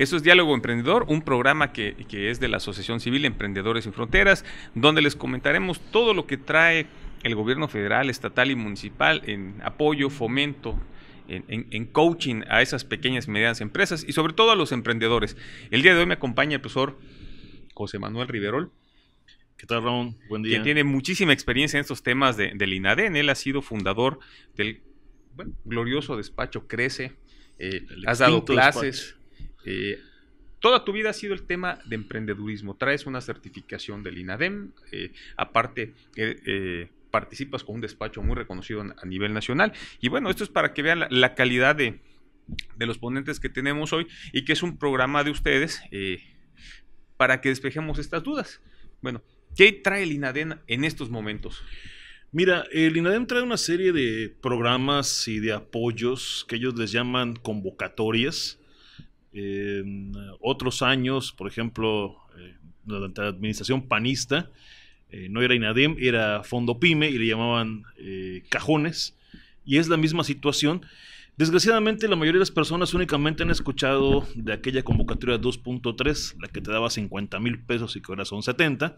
Esto es Diálogo Emprendedor, un programa que, es de la Asociación Civil Emprendedores sin Fronteras, donde les comentaremos todo lo que trae el gobierno federal, estatal y municipal en apoyo, fomento, en, coaching a esas pequeñas y medianas empresas y sobre todo a los emprendedores. El día de hoy me acompaña el profesor José Manuel Riverol. ¿Qué tal, Raúl, Buen día. Que tiene muchísima experiencia en estos temas del INADEN. Él ha sido fundador del glorioso despacho Crece. Eh, has dado clases toda tu vida ha sido el tema de emprendedurismo. Traes una certificación del INADEM, eh, aparte eh, eh, participas con un despacho muy reconocido a nivel nacional. Y bueno, esto es para que vean la, calidad de, de, los ponentes que tenemos hoy y que es un programa de ustedes eh, para que despejemos estas dudas. Bueno, ¿qué trae el INADEM en estos momentos? Mira, el INADEM trae una serie de programas y de apoyos que ellos les llaman convocatorias en otros años, por ejemplo, durante eh, la administración panista, eh, no era INADEM, era Fondo Pyme y le llamaban eh, cajones. Y es la misma situación. Desgraciadamente, la mayoría de las personas únicamente han escuchado de aquella convocatoria 2.3, la que te daba 50 mil pesos y que ahora son 70,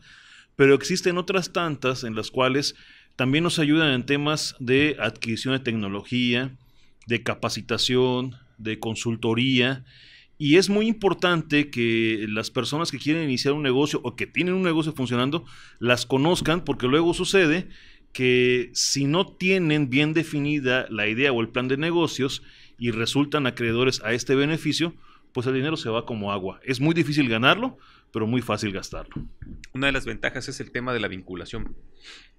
pero existen otras tantas en las cuales también nos ayudan en temas de adquisición de tecnología, de capacitación, de consultoría y es muy importante que las personas que quieren iniciar un negocio o que tienen un negocio funcionando las conozcan porque luego sucede que si no tienen bien definida la idea o el plan de negocios y resultan acreedores a este beneficio, pues el dinero se va como agua. Es muy difícil ganarlo, pero muy fácil gastarlo. Una de las ventajas es el tema de la vinculación.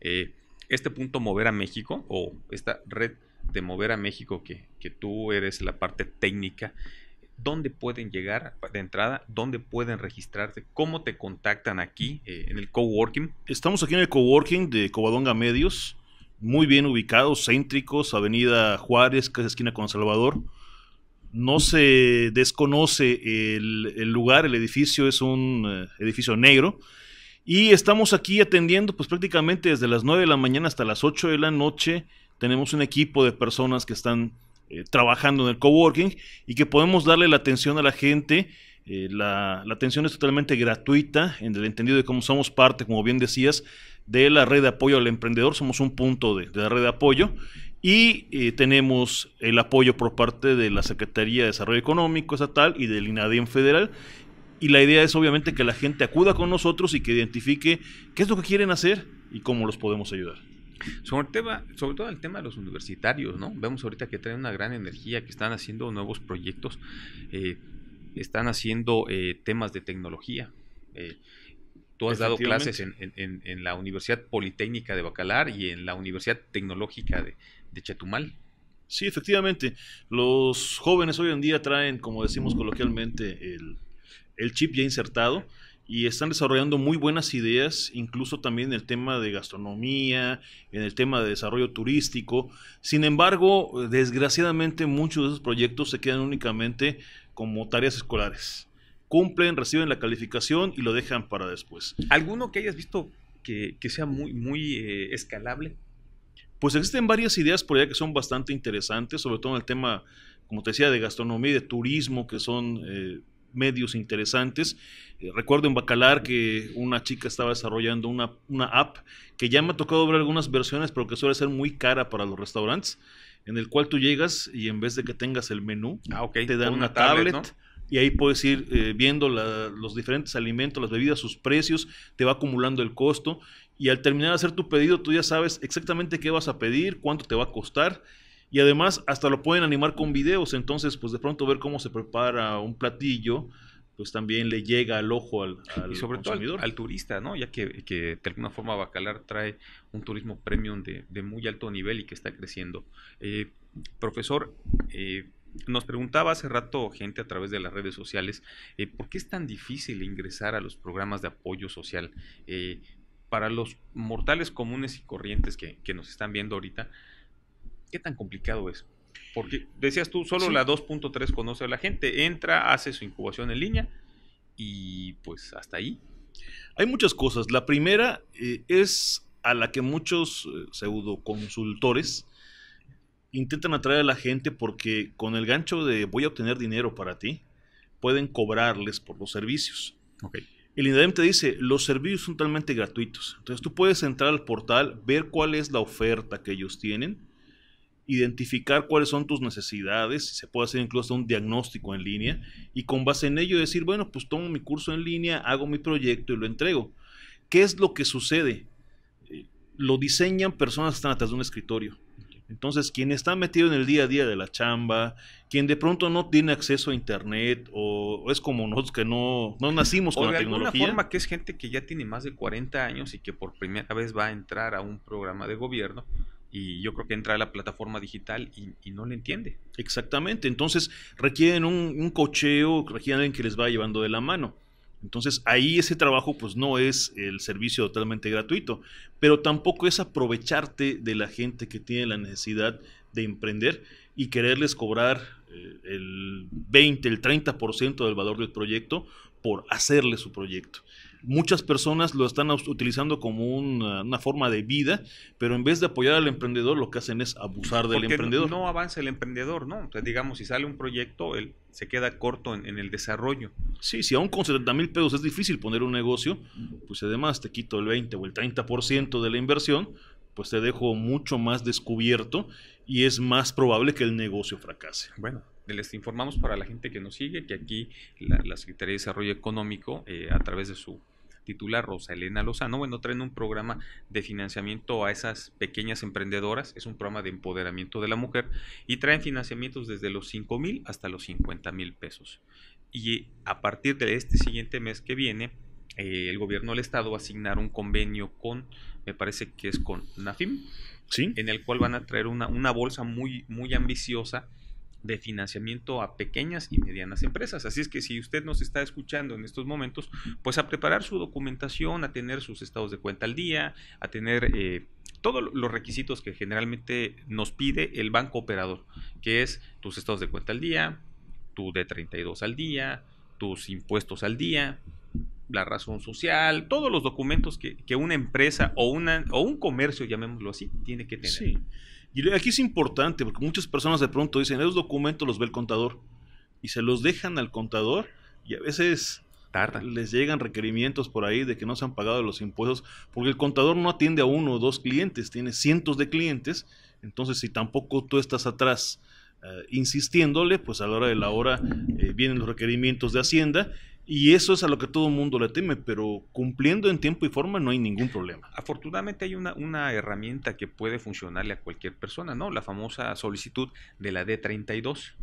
Eh, este punto mover a México o esta red de mover a México que, que tú eres la parte técnica dónde pueden llegar de entrada, dónde pueden registrarse, cómo te contactan aquí eh, en el coworking. Estamos aquí en el coworking de Covadonga Medios, muy bien ubicados, céntricos, Avenida Juárez, casi esquina con Salvador. No se desconoce el, lugar, el edificio es un eh, edificio negro. Y estamos aquí atendiendo pues prácticamente desde las 9 de la mañana hasta las 8 de la noche. Tenemos un equipo de personas que están eh, trabajando en el coworking y que podemos darle la atención a la gente. Eh, la, atención es totalmente gratuita en el entendido de cómo somos parte, como bien decías, de la red de apoyo al emprendedor, somos un punto de, la red de apoyo y eh, tenemos el apoyo por parte de la Secretaría de Desarrollo Económico Estatal y del INADEM Federal. Y la idea es obviamente que la gente acuda con nosotros y que identifique qué es lo que quieren hacer y cómo los podemos ayudar. Sobre, sobre todo el tema de los universitarios, ¿no? Vemos ahorita que traen una gran energía, que están haciendo nuevos proyectos, eh, están haciendo eh, temas de tecnología. Eh, tú has dado clases en, la Universidad Politécnica de Bacalar y en la Universidad Tecnológica de, Chatumal. Chetumal. Sí, efectivamente. Los jóvenes hoy en día traen, como decimos coloquialmente, el, el chip ya insertado y están desarrollando muy buenas ideas, incluso también en el tema de gastronomía, en el tema de desarrollo turístico. Sin embargo, desgraciadamente muchos de esos proyectos se quedan únicamente como tareas escolares. Cumplen, reciben la calificación y lo dejan para después. ¿Alguno que hayas visto que, sea muy, muy eh, escalable? Pues existen varias ideas por allá que son bastante interesantes, sobre todo en el tema, como te decía, de gastronomía y de turismo, que son... Eh, medios interesantes. Eh, recuerdo en Bacalar que una chica estaba desarrollando una, app que ya me ha tocado ver algunas versiones, pero que suele ser muy cara para los restaurantes, en el cual tú llegas y en vez de que tengas el menú, ah, te dan una, tablet. y ahí puedes ir eh, viendo los diferentes alimentos, las bebidas, sus precios, te va acumulando el costo y al terminar de hacer tu pedido tú ya sabes exactamente qué vas a pedir, cuánto te va a costar y además hasta lo pueden animar con videos, entonces pues de pronto ver cómo se prepara un platillo, pues también le llega al ojo al, al, turista, ¿no? Ya que, de alguna forma Bacalar trae un turismo premium de, muy alto nivel y que está creciendo. Eh, profesor, eh, nos preguntaba hace rato gente a través de las redes sociales, eh, ¿por qué es tan difícil ingresar a los programas de apoyo social? para los mortales comunes y corrientes que nos están viendo ahorita, ¿Qué tan complicado es? Porque decías tú, solo la 2.3 conoce a la gente, entra, hace su incubación en línea y pues hasta ahí. Hay muchas cosas. La primera eh, es a la que muchos eh, pseudoconsultores intentan atraer a la gente porque con el gancho de voy a obtener dinero para ti, pueden cobrarles por los servicios. El INDADEM te dice, los servicios son totalmente gratuitos. Entonces tú puedes entrar al portal, ver cuál es la oferta que ellos tienen identificar cuáles son tus necesidades, se puede hacer incluso un diagnóstico en línea y con base en ello decir, bueno, pues tomo mi curso en línea, hago mi proyecto y lo entrego. ¿Qué es lo que sucede? Eh, lo diseñan personas que están atrás de un escritorio. Entonces, quien está metido en el día a día de la chamba, quien de pronto no tiene acceso a internet o es como nosotros que no, no nacimos con la tecnología. De forma que es gente que ya tiene más de 40 años y que por primera vez va a entrar a un programa de gobierno, y yo creo que entra a la plataforma digital y, no le entiende. Exactamente, entonces requieren un, un cocheo, requieren alguien que les va llevando de la mano. Entonces ahí ese trabajo pues no es el servicio totalmente gratuito, pero tampoco es aprovecharte de la gente que tiene la necesidad de emprender y quererles cobrar eh, el 20, el 30% del valor del proyecto por hacerle su proyecto. Muchas personas lo están utilizando como eh, una, forma de vida, pero en vez de apoyar al emprendedor, lo que hacen es abusar del emprendedor. No, no avanza el emprendedor, ¿no? Entonces, digamos, si sale un proyecto, él se queda corto en, el desarrollo. Sí, si aún con 70 mil pesos es difícil poner un negocio, pues además te quito el 20 o el 30% de la inversión, pues te dejo mucho más descubierto y es más probable que el negocio fracase. Bueno, les informamos para la gente que nos sigue que aquí la, la Secretaría de Desarrollo Económico, eh, a través de su titular Rosa Elena Lozano. Bueno, traen un programa de financiamiento a esas pequeñas emprendedoras, es un programa de empoderamiento de la mujer y traen financiamientos desde los 5 mil hasta los 50 mil pesos. Y a partir de este siguiente mes que viene, eh, el gobierno del estado va a asignar un convenio con, me parece que es con NAFIM, ¿Sí? en el cual van a traer una, una bolsa muy, muy ambiciosa de financiamiento a pequeñas y medianas empresas. Así es que si usted nos está escuchando en estos momentos, pues a preparar su documentación, a tener sus estados de cuenta al día, a tener eh, todos los requisitos que generalmente nos pide el banco operador, que es tus estados de cuenta al día, tu D32 al día, tus impuestos al día, la razón social, todos los documentos que, una empresa o, una, o un comercio, llamémoslo así, tiene que tener. Y aquí es importante, porque muchas personas de pronto dicen, esos documentos los ve el contador. Y se los dejan al contador y a veces les llegan requerimientos por ahí de que no se han pagado los impuestos, porque el contador no atiende a uno o dos clientes, tiene cientos de clientes. Entonces, si tampoco tú estás atrás eh, insistiéndole, pues a la hora de la hora eh, vienen los requerimientos de Hacienda y eso es a lo que todo el mundo le teme, pero cumpliendo en tiempo y forma no hay ningún problema. Afortunadamente hay una, una herramienta que puede funcionarle a cualquier persona, ¿no? La famosa solicitud de la D32.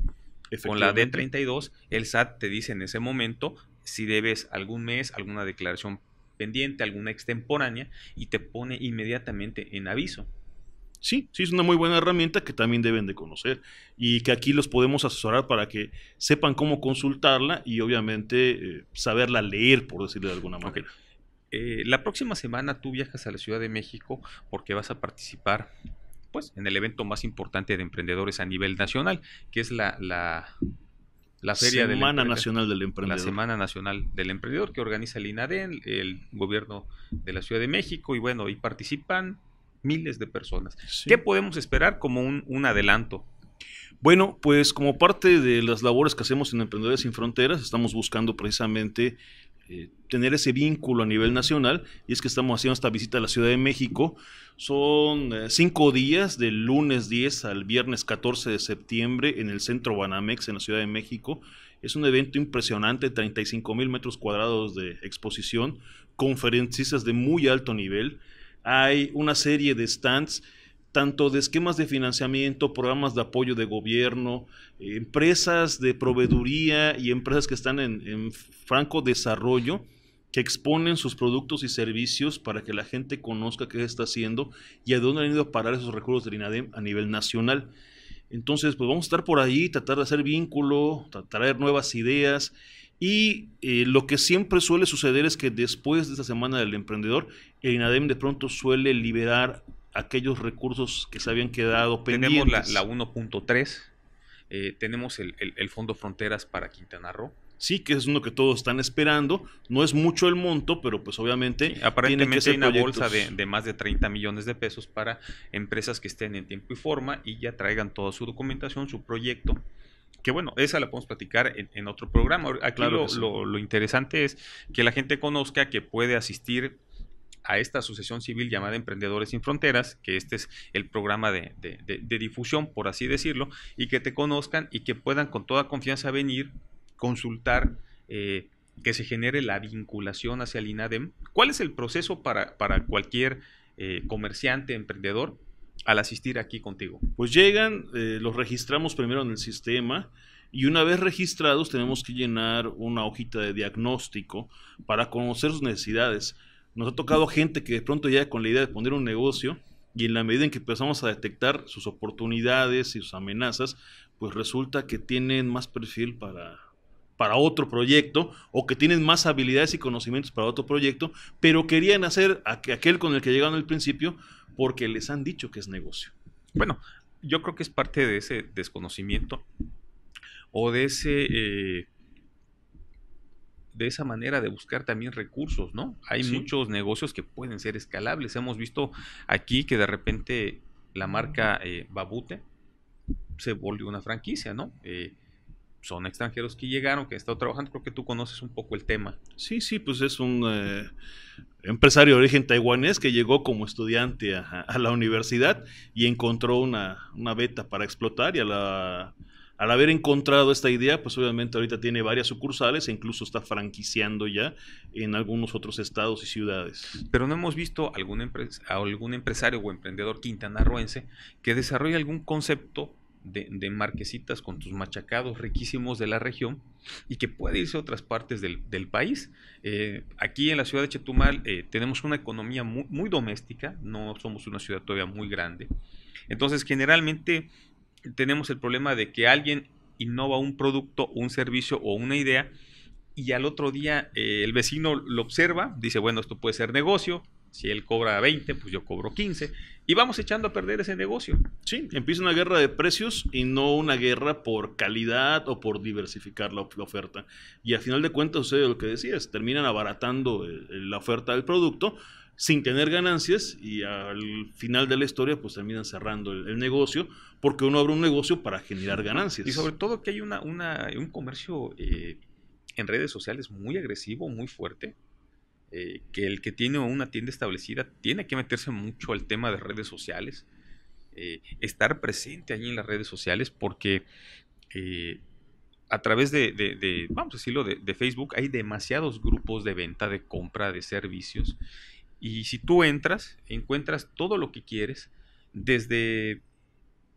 Con la D32, el SAT te dice en ese momento si debes algún mes, alguna declaración pendiente, alguna extemporánea, y te pone inmediatamente en aviso. Sí, sí, es una muy buena herramienta que también deben de conocer y que aquí los podemos asesorar para que sepan cómo consultarla y obviamente eh, saberla leer, por decirlo de alguna manera. Eh, la próxima semana tú viajas a la Ciudad de México porque vas a participar pues, en el evento más importante de emprendedores a nivel nacional, que es la, la, la Semana Nacional del Emprendedor. La Semana Nacional del Emprendedor que organiza el INADEN, el gobierno de la Ciudad de México, y bueno, y participan miles de personas. ¿Qué podemos esperar como un, adelanto? Bueno, pues como parte de las labores que hacemos en Emprendedores sin Fronteras, estamos buscando precisamente eh, tener ese vínculo a nivel nacional y es que estamos haciendo esta visita a la Ciudad de México. Son eh, cinco días, del lunes 10 al viernes 14 de septiembre en el Centro Banamex en la Ciudad de México. Es un evento impresionante, 35 mil metros cuadrados de exposición, conferencistas de muy alto nivel hay una serie de stands tanto de esquemas de financiamiento, programas de apoyo de gobierno, empresas de proveeduría y empresas que están en, en, franco desarrollo, que exponen sus productos y servicios para que la gente conozca qué está haciendo y a dónde han ido a parar esos recursos del INADEM a nivel nacional. Entonces, pues vamos a estar por ahí, tratar de hacer vínculo, traer nuevas ideas. Y eh, lo que siempre suele suceder es que después de esta semana del emprendedor el INADEM de pronto suele liberar aquellos recursos que se habían quedado pendientes. Tenemos la, 1.3, eh, tenemos el, Fondo Fronteras para Quintana Roo. Sí, que es uno que todos están esperando. No es mucho el monto, pero pues obviamente. aparentemente hay una bolsa de, más de 30 millones de pesos para empresas que estén en tiempo y forma y ya traigan toda su documentación, su proyecto. Que bueno, esa la podemos platicar en, otro programa. Aquí lo, lo interesante es que la gente conozca que puede asistir a esta asociación civil llamada Emprendedores sin Fronteras, que este es el programa de, difusión, por así decirlo, y que te conozcan y que puedan con toda confianza venir, consultar. Eh, que se genere la vinculación hacia el INADEM. ¿Cuál es el proceso para, para cualquier eh, comerciante, emprendedor, al asistir aquí contigo? Pues llegan, eh, los registramos primero en el sistema y una vez registrados tenemos que llenar una hojita de diagnóstico para conocer sus necesidades. Nos ha tocado gente que de pronto ya con la idea de poner un negocio y en la medida en que empezamos a detectar sus oportunidades y sus amenazas, pues resulta que tienen más perfil para, para otro proyecto o que tienen más habilidades y conocimientos para otro proyecto, pero querían hacer aquel con el que llegaron al principio porque les han dicho que es negocio. Bueno, yo creo que es parte de ese desconocimiento o de ese eh, de esa manera de buscar también recursos, ¿no? Hay muchos negocios que pueden ser escalables. Hemos visto aquí que de repente la marca eh, Babute se volvió una franquicia, ¿no? Eh, son extranjeros que llegaron, que han estado trabajando, creo que tú conoces un poco el tema. Sí, sí, pues es un eh, empresario de origen taiwanés que llegó como estudiante a, la universidad y encontró una, beta para explotar y a la al haber encontrado esta idea, pues obviamente ahorita tiene varias sucursales e incluso está franquiciando ya en algunos otros estados y ciudades. Pero no hemos visto algún, algún empresario o emprendedor quintanarroense que desarrolle algún concepto de, marquesitas con tus machacados riquísimos de la región y que pueda irse a otras partes del, país. Eh, aquí en la ciudad de Chetumal eh, tenemos una economía muy, muy, doméstica, no somos una ciudad todavía muy grande. Entonces, generalmente tenemos el problema de que alguien innova un producto, un servicio o una idea y al otro día eh, el vecino lo observa, dice, bueno, esto puede ser negocio, si él cobra 20, pues yo cobro 15. Y vamos echando a perder ese negocio. Sí, empieza una guerra de precios y no una guerra por calidad o por diversificar la, oferta. Y al final de cuentas sucede lo que decías, terminan abaratando eh, la oferta del producto sin tener ganancias y al final de la historia pues terminan cerrando el, negocio porque uno abre un negocio para generar ganancias. Y sobre todo que hay una, un comercio eh, en redes sociales muy agresivo, muy fuerte, eh, que el que tiene una tienda establecida tiene que meterse mucho al tema de redes sociales, eh, estar presente allí en las redes sociales porque a través de, vamos a decirlo, de, Facebook hay demasiados grupos de venta, de compra, de servicios y si tú entras, encuentras todo lo que quieres, desde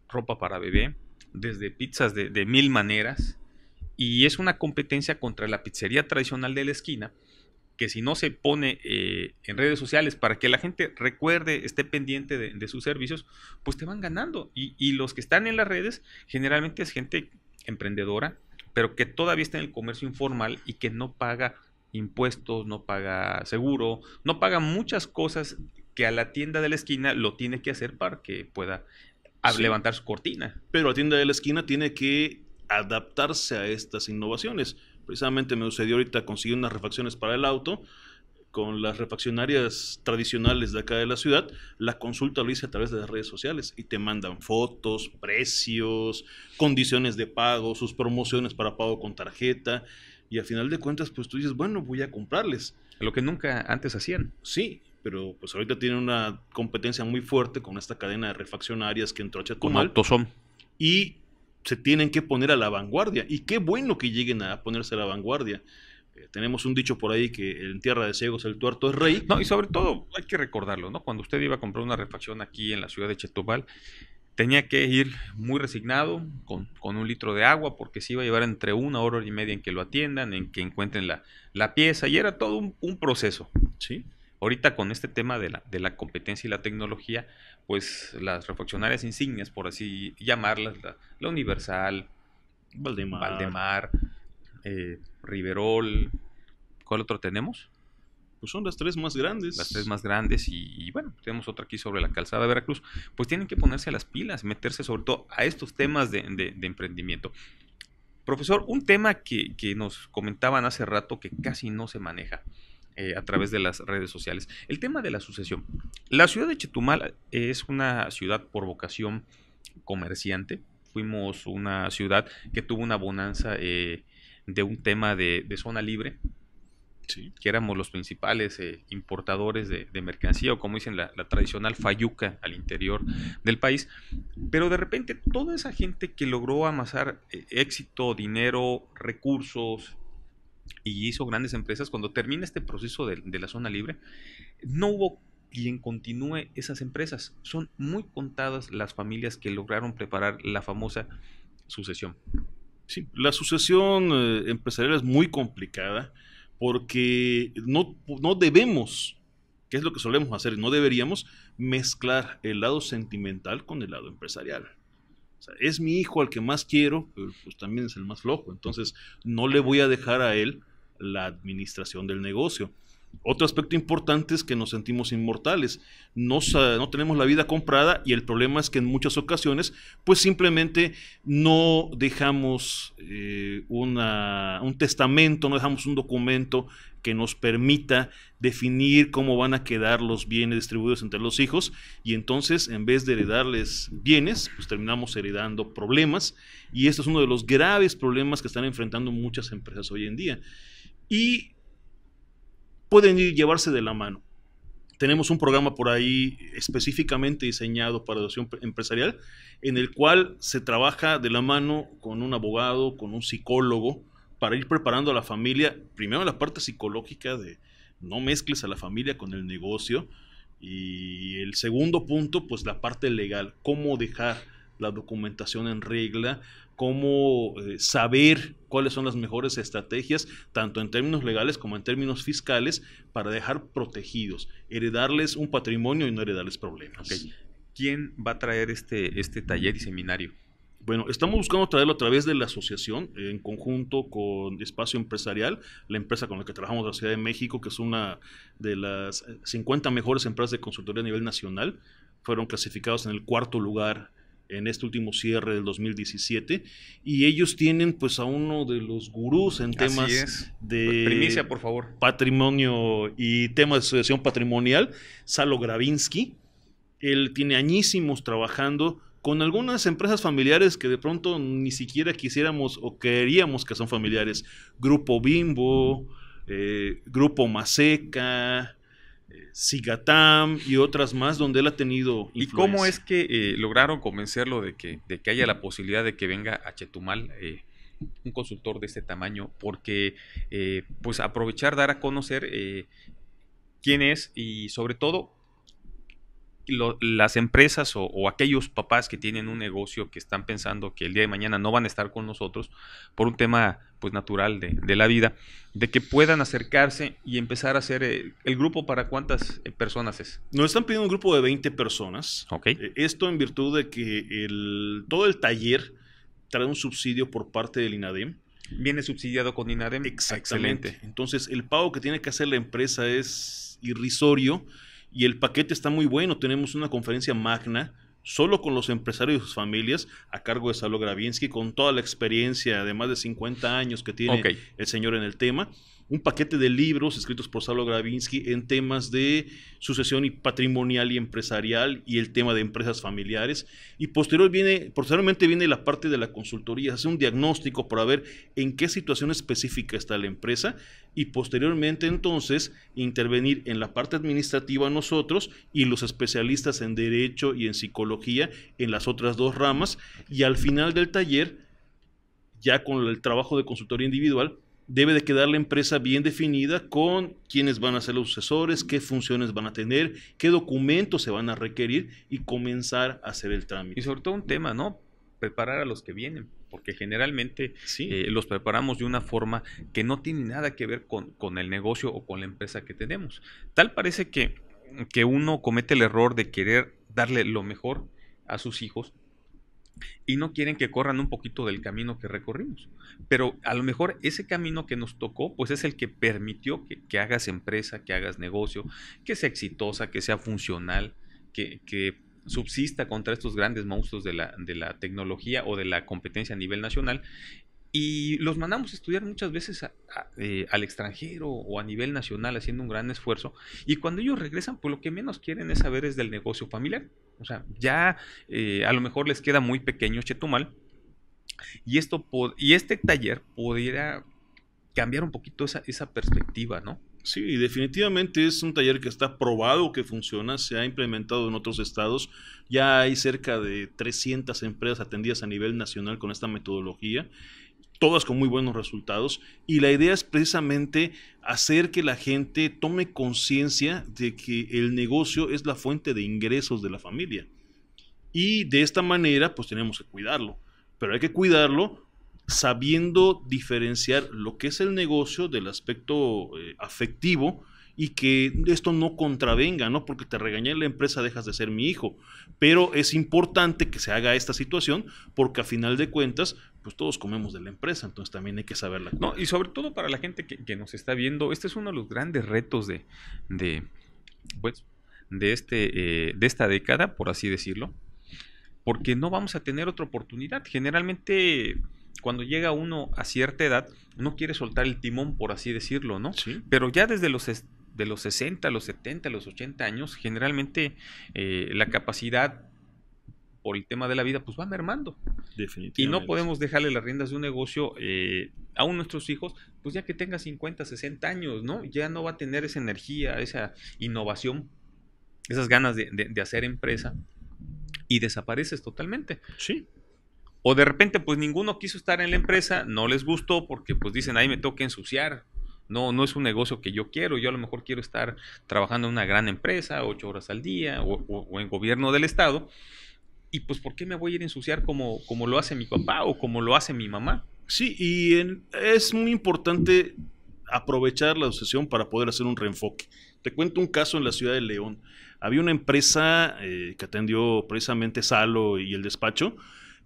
ropa para bebé, desde pizzas de, mil maneras, y es una competencia contra la pizzería tradicional de la esquina, que si no se pone eh, en redes sociales para que la gente recuerde, esté pendiente de, sus servicios, pues te van ganando. Y, y, los que están en las redes generalmente es gente emprendedora, pero que todavía está en el comercio informal y que no paga impuestos, no paga seguro, no paga muchas cosas que a la tienda de la esquina lo tiene que hacer para que pueda levantar su cortina. Pero la tienda de la esquina tiene que adaptarse a estas innovaciones. Precisamente me sucedió ahorita conseguir unas refacciones para el auto con las refaccionarias tradicionales de acá de la ciudad, la consulta lo hice a través de las redes sociales y te mandan fotos, precios, condiciones de pago, sus promociones para pago con tarjeta. Y al final de cuentas, pues tú dices, bueno, voy a comprarles. Lo que nunca antes hacían. Sí, pero pues ahorita tienen una competencia muy fuerte con esta cadena de refaccionarias que entró a Chetumal. Con Autosom. Y se tienen que poner a la vanguardia. Y qué bueno que lleguen a ponerse a la vanguardia. Eh, tenemos un dicho por ahí que en tierra de ciegos el tuerto es rey. No, y sobre todo hay que recordarlo, ¿no? Cuando usted iba a comprar una refacción aquí en la ciudad de Chetumal, Tenía que ir muy resignado, con, un litro de agua, porque se iba a llevar entre una hora y media en que lo atiendan, en que encuentren la, pieza, y era todo un, proceso. ¿sí? Ahorita con este tema de la, de la, competencia y la tecnología, pues las refaccionarias insignias, por así llamarlas, la, Universal, Valdemar, Valdemar eh, Riverol, ¿cuál otro tenemos? Pues son las tres más grandes. Las tres más grandes y, bueno, tenemos otra aquí sobre la calzada de Veracruz. Pues tienen que ponerse a las pilas, meterse sobre todo a estos temas de, emprendimiento. Profesor, un tema que, nos comentaban hace rato que casi no se maneja eh, a través de las redes sociales, el tema de la sucesión. La ciudad de Chetumal es una ciudad por vocación comerciante. Fuimos una ciudad que tuvo una bonanza eh, de un tema de zona libre, que éramos los principales eh, importadores de, mercancía o como dicen la, tradicional fayuca al interior del país. Pero de repente toda esa gente que logró amasar eh, éxito, dinero, recursos y hizo grandes empresas, cuando termina este proceso de, la zona libre, no hubo quien continúe esas empresas. Son muy contadas las familias que lograron preparar la famosa sucesión. Sí, la sucesión eh, empresarial es muy complicada porque no, no debemos, que es lo que solemos hacer, no deberíamos mezclar el lado sentimental con el lado empresarial. es mi hijo al que más quiero, pero pues también es el más flojo, entonces no le voy a dejar a él la administración del negocio. Otro aspecto importante es que nos sentimos inmortales, no tenemos la vida comprada y el problema es que en muchas ocasiones pues simplemente no dejamos eh, un testamento, no dejamos un documento que nos permita definir cómo van a quedar los bienes distribuidos entre los hijos y entonces en vez de heredarles bienes pues terminamos heredando problemas y este es uno de los graves problemas que están enfrentando muchas empresas hoy en día. Y pueden ir, llevarse de la mano. Tenemos un programa por ahí específicamente diseñado para educación empresarial, en el cual se trabaja de la mano con un abogado, con un psicólogo, para ir preparando a la familia, primero la parte psicológica de no mezcles a la familia con el negocio, y el segundo punto, pues la parte legal, cómo dejar la documentación en regla, cómo eh, saber cuáles son las mejores estrategias, tanto en términos legales como en términos fiscales, para dejar protegidos, heredarles un patrimonio y no heredarles problemas. ¿Quién va a traer este, este taller y seminario? Bueno, estamos buscando traerlo a través de la asociación, en conjunto con Espacio Empresarial, la empresa con la que trabajamos en la Ciudad de México, que es una de las 50 mejores empresas de consultoría a nivel nacional. Fueron clasificados en el cuarto lugar en este último cierre del 2017 y ellos tienen pues a uno de los gurús en temas de patrimonio y temas de asociación patrimonial, Salo Gravinsky. Él tiene añísimos trabajando con algunas empresas familiares que de pronto ni siquiera quisiéramos o queríamos que son familiares. Grupo Bimbo, eh, Grupo Maseca, Sigatam y otras más donde él ha tenido ¿Y cómo es que eh, lograron convencerlo de que, de que haya la posibilidad de que venga a Chetumal eh, un consultor de este tamaño? Porque eh, pues aprovechar, dar a conocer quién es y sobre todo las empresas o, aquellos papás que tienen un negocio que están pensando que el día de mañana no van a estar con nosotros por un tema pues natural de, la vida, de que puedan acercarse y empezar a hacer eh, el, grupo para cuántas eh, personas es. Nos están pidiendo un grupo de 20 personas. Eh, esto en virtud de que el, todo el taller trae un subsidio por parte del INADEM. Viene subsidiado con INADEM. Exactamente. Excelente. Entonces el pago que tiene que hacer la empresa es irrisorio y el paquete está muy bueno. Tenemos una conferencia magna solo con los empresarios y sus familias, a cargo de Salo Gravinsky, con toda la experiencia de más de 50 años que tiene el señor en el tema un paquete de libros escritos por Salo Gravinsky en temas de sucesión patrimonial y empresarial y el tema de empresas familiares. Y viene, posteriormente viene la parte de la consultoría, hace un diagnóstico para ver en qué situación específica está la empresa y posteriormente entonces intervenir en la parte administrativa nosotros y los especialistas en derecho y en psicología en las otras dos ramas y al final del taller ya con el trabajo de consultoría individual, debe de quedar la empresa bien definida con quiénes van a ser los sucesores, qué funciones van a tener, qué documentos se van a requerir y comenzar a hacer el trámite. Y sobre todo un tema, ¿no? Preparar a los que vienen, porque generalmente eh, los preparamos de una forma que no tiene nada que ver con, el negocio o con la empresa que tenemos. Tal parece que, que uno comete el error de querer darle lo mejor a sus hijos y no quieren que corran un poquito del camino que recorrimos. Pero a lo mejor ese camino que nos tocó, pues es el que permitió que, hagas empresa, que hagas negocio, que sea exitosa, que sea funcional, que, subsista contra estos grandes monstruos de la, de la, tecnología o de la competencia a nivel nacional y los mandamos a estudiar muchas veces eh, al extranjero o a nivel nacional haciendo un gran esfuerzo. Y cuando ellos regresan, pues lo que menos quieren es saber es del negocio familiar. O sea, ya eh, a lo mejor les queda muy pequeño Chetumal. Y, esto y este taller pudiera cambiar un poquito esa, esa perspectiva, ¿no? Sí, definitivamente es un taller que está probado que funciona, se ha implementado en otros estados. Ya hay cerca de 300 empresas atendidas a nivel nacional con esta metodología todas con muy buenos resultados. Y la idea es precisamente hacer que la gente tome conciencia de que el negocio es la fuente de ingresos de la familia. Y de esta manera, pues tenemos que cuidarlo. Pero hay que cuidarlo sabiendo diferenciar lo que es el negocio del aspecto eh, afectivo y que esto no contravenga, ¿no? Porque te regañé en la empresa, dejas de ser mi hijo. Pero es importante que se haga esta situación porque a final de cuentas, pues todos comemos de la empresa, entonces también hay que saberla. No, y sobre todo para la gente que, nos está viendo, este es uno de los grandes retos de, de, pues, de, este, eh, de esta década, por así decirlo, porque no vamos a tener otra oportunidad. Generalmente cuando llega uno a cierta edad, no quiere soltar el timón, por así decirlo, ¿no? Sí. Pero ya desde los de los 60, los 70, los 80 años, generalmente eh, la capacidad por el tema de la vida, pues va mermando. Definitivamente. Y no podemos dejarle las riendas de un negocio eh, a nuestros hijos, pues ya que tenga 50, 60 años, ¿no? Ya no va a tener esa energía, esa innovación, esas ganas de, de hacer empresa y desapareces totalmente. Sí. O de repente, pues ninguno quiso estar en la empresa, no les gustó porque pues dicen, ahí me toca ensuciar, no, no es un negocio que yo quiero. Yo a lo mejor quiero estar trabajando en una gran empresa, ocho horas al día, o, en gobierno del Estado. Y pues, ¿por qué me voy a ir a ensuciar como, como lo hace mi papá o como lo hace mi mamá? Sí, y es muy importante aprovechar la obsesión para poder hacer un reenfoque. Te cuento un caso en la ciudad de León. Había una empresa eh, que atendió precisamente Salo y el despacho,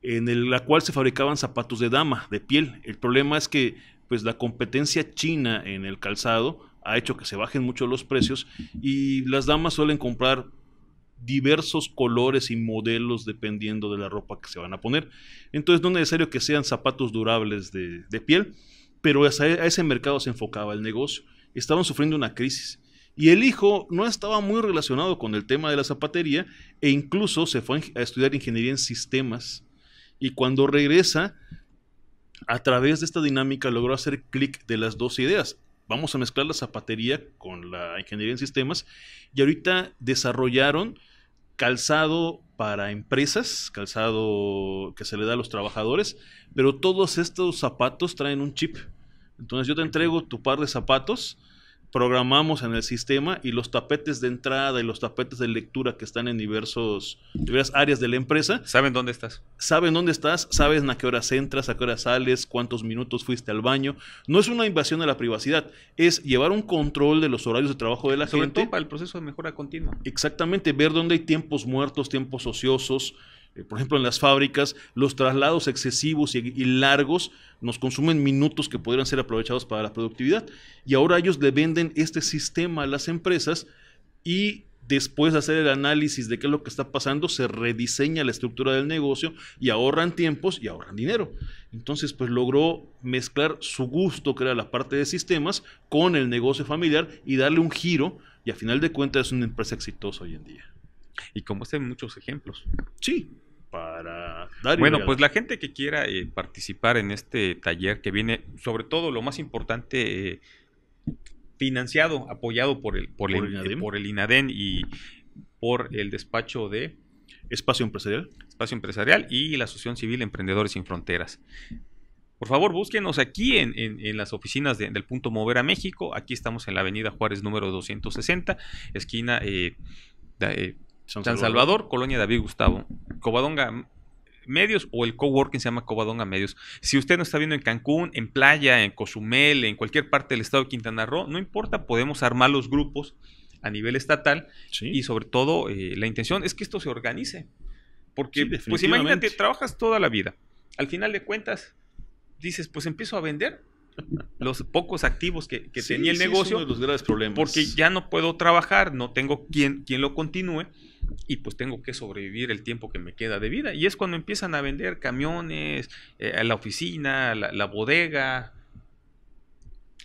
en la cual se fabricaban zapatos de dama, de piel. El problema es que pues la competencia china en el calzado ha hecho que se bajen mucho los precios y las damas suelen comprar diversos colores y modelos dependiendo de la ropa que se van a poner. Entonces no es necesario que sean zapatos durables de, de piel, pero a ese mercado se enfocaba el negocio. Estaban sufriendo una crisis. Y el hijo no estaba muy relacionado con el tema de la zapatería e incluso se fue a estudiar ingeniería en sistemas. Y cuando regresa, a través de esta dinámica logró hacer clic de las dos ideas. Vamos a mezclar la zapatería con la ingeniería en sistemas y ahorita desarrollaron calzado para empresas, calzado que se le da a los trabajadores, pero todos estos zapatos traen un chip. Entonces yo te entrego tu par de zapatos, programamos en el sistema y los tapetes de entrada y los tapetes de lectura que están en diversos, diversas áreas de la empresa. Saben dónde estás. Saben dónde estás, saben a qué horas entras, a qué horas sales, cuántos minutos fuiste al baño. No es una invasión de la privacidad, es llevar un control de los horarios de trabajo de la gente. Sobre para el proceso de mejora continua. Exactamente, ver dónde hay tiempos muertos, tiempos ociosos. Eh, por ejemplo, en las fábricas, los traslados excesivos y, largos nos consumen minutos que podrían ser aprovechados para la productividad. Y ahora ellos le venden este sistema a las empresas y después de hacer el análisis de qué es lo que está pasando, se rediseña la estructura del negocio y ahorran tiempos y ahorran dinero. Entonces, pues logró mezclar su gusto, que era la parte de sistemas, con el negocio familiar y darle un giro. Y a final de cuentas es una empresa exitosa hoy en día. Y como este, muchos ejemplos. Sí, para Bueno, pues la gente que quiera eh, participar en este taller que viene, sobre todo lo más importante, eh, financiado, apoyado por el, por, el, INADEN y por el despacho de... Espacio Empresarial. Espacio Empresarial y la Asociación Civil Emprendedores Sin Fronteras. Por favor, búsquenos aquí en, las oficinas del Punto Mover a México. Aquí estamos en la avenida Juárez número 260, esquina... Eh, San Salvador. Colonia David Gustavo, Cobadonga Medios o el coworking se llama Cobadonga Medios. Si usted no está viendo en Cancún, en Playa, en Cozumel, en cualquier parte del estado de Quintana Roo, no importa, podemos armar los grupos a nivel estatal y sobre todo eh, la intención es que esto se organice. Porque, pues imagínate, trabajas toda la vida. Al final de cuentas, dices, pues empiezo a vender los pocos activos que, tenía el negocio. los problemas. Porque ya no puedo trabajar, no tengo quien lo continúe y pues tengo que sobrevivir el tiempo que me queda de vida. Y es cuando empiezan a vender camiones, eh, a la oficina, a la, bodega,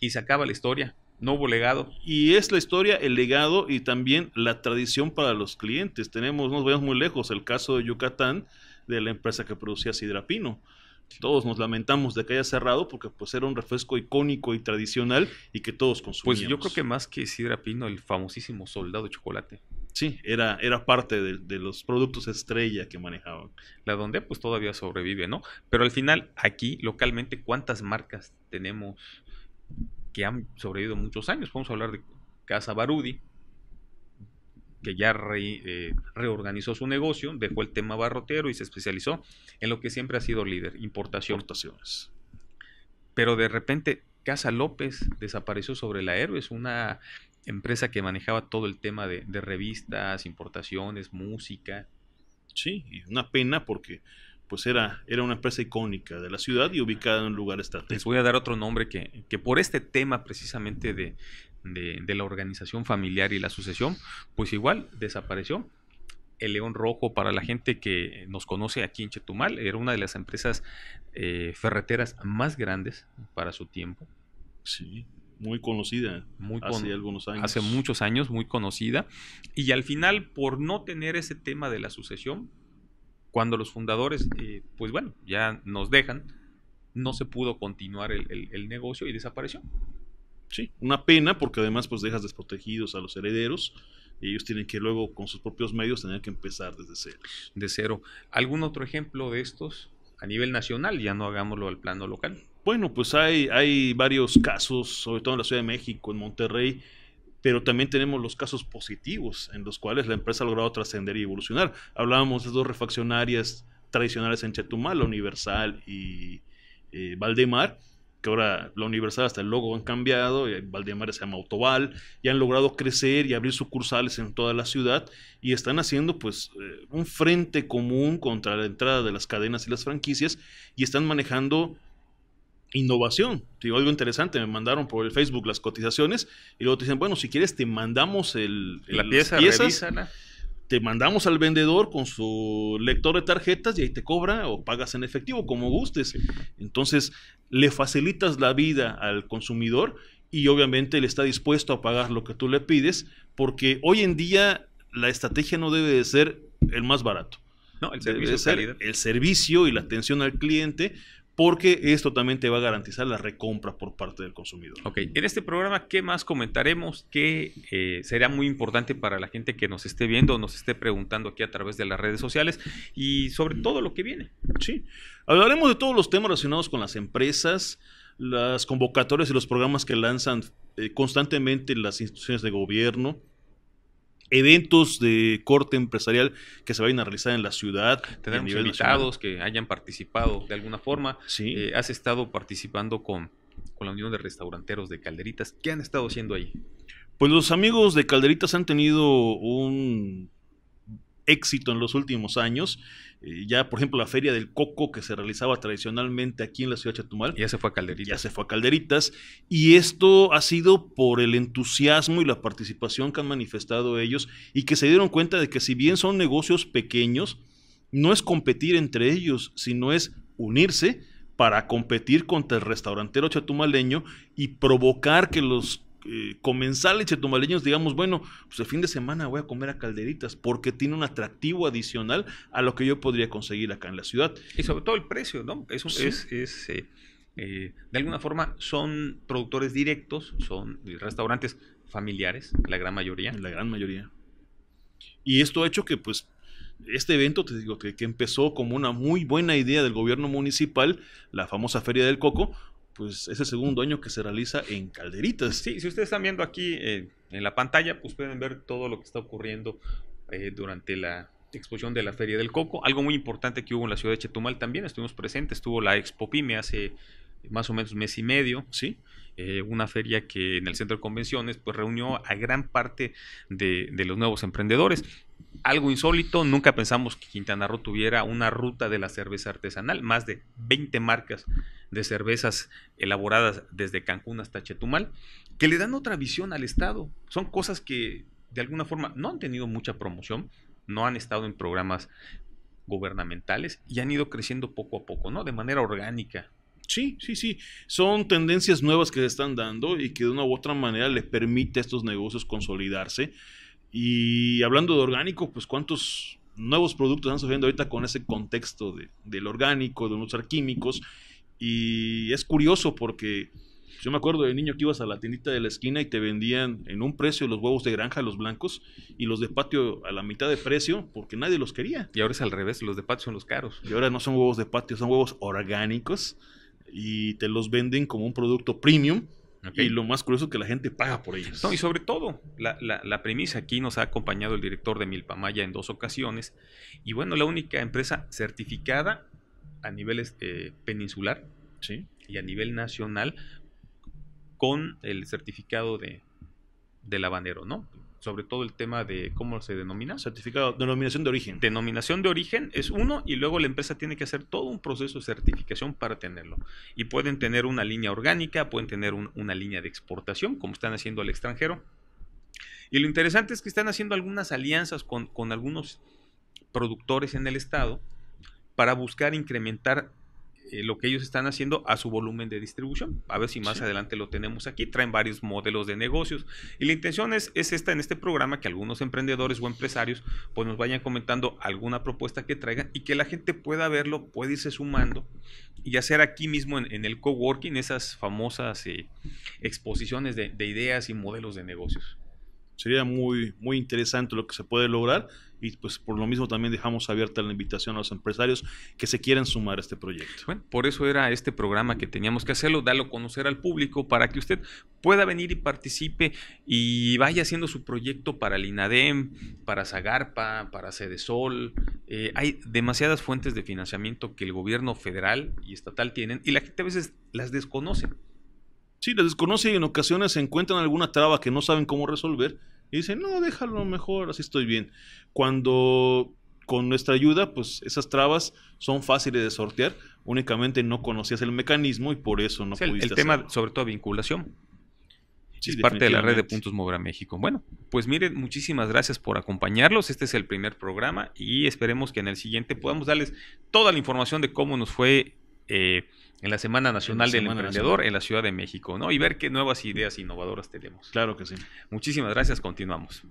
y se acaba la historia. No hubo legado. Y es la historia, el legado y también la tradición para los clientes. Tenemos, nos vemos muy lejos, el caso de Yucatán, de la empresa que producía Sidrapino. Todos nos lamentamos de que haya cerrado porque pues era un refresco icónico y tradicional y que todos pues, consumíamos. Pues yo creo que más que sidrapino, Pino, el famosísimo soldado chocolate. Sí, era, era parte de, los productos estrella que manejaban. La donde pues todavía sobrevive, ¿no? Pero al final, aquí localmente, ¿cuántas marcas tenemos que han sobrevivido muchos años? Vamos a hablar de Casa Barudi, que ya eh, reorganizó su negocio, dejó el tema barrotero y se especializó en lo que siempre ha sido líder, importación. importaciones. Pero de repente Casa López desapareció sobre la héroe, es una empresa que manejaba todo el tema de, revistas, importaciones, música. Sí, una pena porque pues era, era una empresa icónica de la ciudad y ubicada en un lugar estratégico. Les voy a dar otro nombre que, que por este tema precisamente de, de, la organización familiar y la sucesión, pues igual desapareció. El León Rojo, para la gente que nos conoce aquí en Chetumal, era una de las empresas eh, ferreteras más grandes para su tiempo. Sí. Muy conocida. Muy hace algunos años. Hace muchos años, muy conocida. Y al final, por no tener ese tema de la sucesión, cuando los fundadores, eh, pues bueno, ya nos dejan, no se pudo continuar el, negocio y desapareció. Sí, una pena porque además pues dejas desprotegidos a los herederos ellos tienen que luego con sus propios medios tener que empezar desde cero. De cero. ¿Algún otro ejemplo de estos a nivel nacional? Ya no hagámoslo al plano local. Bueno, pues hay, hay varios casos, sobre todo en la Ciudad de México, en Monterrey, pero también tenemos los casos positivos en los cuales la empresa ha logrado trascender y evolucionar. Hablábamos de dos refaccionarias tradicionales en Chetumal, la Universal y eh, Valdemar, que ahora la Universal hasta el logo han cambiado, y Valdemar se llama Autoval, y han logrado crecer y abrir sucursales en toda la ciudad y están haciendo pues eh, un frente común contra la entrada de las cadenas y las franquicias y están manejando innovación. Digo, algo interesante, me mandaron por el Facebook las cotizaciones y luego te dicen, bueno, si quieres te mandamos el, la pieza, las piezas, te mandamos al vendedor con su lector de tarjetas y ahí te cobra o pagas en efectivo, como gustes. Entonces, le facilitas la vida al consumidor y obviamente él está dispuesto a pagar lo que tú le pides, porque hoy en día la estrategia no debe de ser el más barato. No, el servicio, el servicio y la atención al cliente, porque esto también te va a garantizar la recompra por parte del consumidor. Ok, en este programa, ¿qué más comentaremos? que eh, será muy importante para la gente que nos esté viendo, nos esté preguntando aquí a través de las redes sociales y sobre todo lo que viene? Sí, hablaremos de todos los temas relacionados con las empresas, las convocatorias y los programas que lanzan eh, constantemente las instituciones de gobierno, eventos de corte empresarial que se vayan a realizar en la ciudad. Tenemos invitados que hayan participado de alguna forma. Sí. Eh, has estado participando con, con la Unión de Restauranteros de Calderitas. ¿Qué han estado haciendo ahí? Pues los amigos de Calderitas han tenido un éxito en los últimos años. Eh, ya, por ejemplo, la Feria del Coco que se realizaba tradicionalmente aquí en la ciudad de Chetumal. Ya se fue a Calderitas. se fue a Calderitas. Y esto ha sido por el entusiasmo y la participación que han manifestado ellos y que se dieron cuenta de que si bien son negocios pequeños, no es competir entre ellos, sino es unirse para competir contra el restaurantero chatumaleño y provocar que los eh, comensales chetumaleños digamos, bueno, pues el fin de semana voy a comer a calderitas porque tiene un atractivo adicional a lo que yo podría conseguir acá en la ciudad. Y sobre todo el precio, ¿no? Es, eh, eh, de alguna forma son productores directos, son restaurantes familiares, la gran mayoría. La gran mayoría. Y esto ha hecho que pues este evento, te digo, que, empezó como una muy buena idea del gobierno municipal, la famosa Feria del Coco, pues ese segundo año que se realiza en Calderitas. Sí, si ustedes están viendo aquí eh, en la pantalla, pues pueden ver todo lo que está ocurriendo eh, durante la exposición de la Feria del Coco. Algo muy importante que hubo en la ciudad de Chetumal también, estuvimos presentes, estuvo la Expo Pyme hace más o menos mes y medio, ¿sí? Eh, una feria que en el centro de convenciones pues reunió a gran parte de, de los nuevos emprendedores. Algo insólito, nunca pensamos que Quintana Roo tuviera una ruta de la cerveza artesanal, más de 20 marcas de cervezas elaboradas desde Cancún hasta Chetumal, que le dan otra visión al Estado. Son cosas que de alguna forma no han tenido mucha promoción, no han estado en programas gubernamentales y han ido creciendo poco a poco, ¿no? De manera orgánica. Sí, sí, sí. Son tendencias nuevas que se están dando y que de una u otra manera le permite a estos negocios consolidarse. Y hablando de orgánico, pues cuántos nuevos productos están surgiendo ahorita con ese contexto del orgánico, de no usar químicos. Y es curioso porque yo me acuerdo de niño que ibas a la tiendita de la esquina y te vendían en un precio los huevos de granja, los blancos, y los de patio a la mitad de precio porque nadie los quería. Y ahora es al revés, los de patio son los caros. Y ahora no son huevos de patio, son huevos orgánicos y te los venden como un producto premium. Y lo más curioso es que la gente paga por ellos. y sobre todo, la, la, la, premisa aquí nos ha acompañado el director de Milpamaya en dos ocasiones. Y bueno, la única empresa certificada a nivel este, peninsular y a nivel nacional con el certificado de, del habanero, ¿no? Sobre todo el tema de cómo se denomina. Certificado, denominación de origen. Denominación de origen es uno y luego la empresa tiene que hacer todo un proceso de certificación para tenerlo. Y pueden tener una línea orgánica, pueden tener una línea de exportación, como están haciendo al extranjero. Y lo interesante es que están haciendo algunas alianzas con, con algunos productores en el estado para buscar incrementar eh, lo que ellos están haciendo a su volumen de distribución. A ver si más adelante lo tenemos aquí. Traen varios modelos de negocios. Y la intención es, esta en este programa, que algunos emprendedores o empresarios pues nos vayan comentando alguna propuesta que traigan y que la gente pueda verlo, puede irse sumando y hacer aquí mismo en, el coworking esas famosas eh, exposiciones de, ideas y modelos de negocios sería muy, muy interesante lo que se puede lograr y pues por lo mismo también dejamos abierta la invitación a los empresarios que se quieran sumar a este proyecto. Bueno, por eso era este programa que teníamos que hacerlo, darlo a conocer al público para que usted pueda venir y participe y vaya haciendo su proyecto para el INADEM, para Zagarpa, para Cedesol. Eh, hay demasiadas fuentes de financiamiento que el gobierno federal y estatal tienen y la gente a veces las desconoce. Sí, les desconoce y en ocasiones se encuentran alguna traba que no saben cómo resolver y dicen, no, déjalo mejor, así estoy bien. Cuando con nuestra ayuda, pues esas trabas son fáciles de sortear, únicamente no conocías el mecanismo y por eso no sí, pudiste. El tema, sobre todo, vinculación. es parte de la red de Puntos Mogra México. Bueno, pues miren, muchísimas gracias por acompañarlos. Este es el primer programa y esperemos que en el siguiente podamos darles toda la información de cómo nos fue eh, en la Semana Nacional del Emprendedor en la Ciudad de México, ¿no? Y ver qué nuevas ideas innovadoras tenemos. Claro que sí. Muchísimas gracias, continuamos.